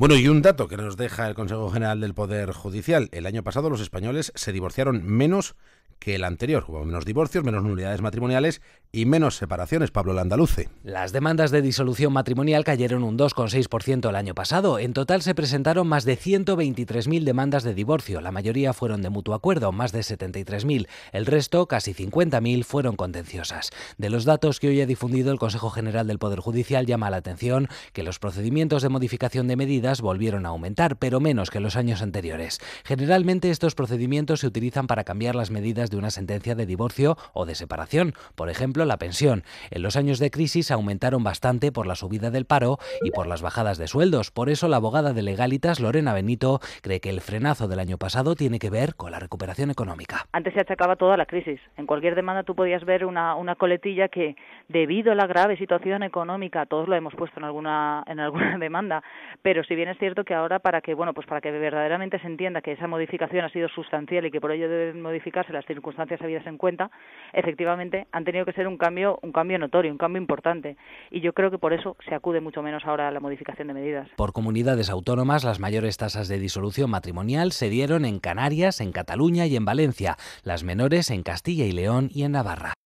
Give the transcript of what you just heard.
Bueno, y un dato que nos deja el Consejo General del Poder Judicial. El año pasado los españoles se divorciaron menos que el anterior. Hubo menos divorcios, menos nulidades matrimoniales y menos separaciones, Pablo Landaluce. Las demandas de disolución matrimonial cayeron un 2,6% el año pasado. En total se presentaron más de 123.000 demandas de divorcio. La mayoría fueron de mutuo acuerdo, más de 73.000. El resto, casi 50.000, fueron contenciosas. De los datos que hoy ha difundido el Consejo General del Poder Judicial llama la atención que los procedimientos de modificación de medidas volvieron a aumentar, pero menos que los años anteriores. Generalmente estos procedimientos se utilizan para cambiar las medidas de una sentencia de divorcio o de separación, por ejemplo la pensión. En los años de crisis aumentaron bastante por la subida del paro y por las bajadas de sueldos. Por eso la abogada de legalitas Lorena Benito cree que el frenazo del año pasado tiene que ver con la recuperación económica. Antes se achacaba toda la crisis. En cualquier demanda tú podías ver una, una coletilla que debido a la grave situación económica, todos lo hemos puesto en alguna, en alguna demanda, pero si bien es cierto que ahora para que, bueno, pues para que verdaderamente se entienda que esa modificación ha sido sustancial y que por ello deben modificarse las circunstancias, circunstancias habidas en cuenta, efectivamente han tenido que ser un cambio, un cambio notorio, un cambio importante. Y yo creo que por eso se acude mucho menos ahora a la modificación de medidas. Por comunidades autónomas, las mayores tasas de disolución matrimonial se dieron en Canarias, en Cataluña y en Valencia, las menores en Castilla y León y en Navarra.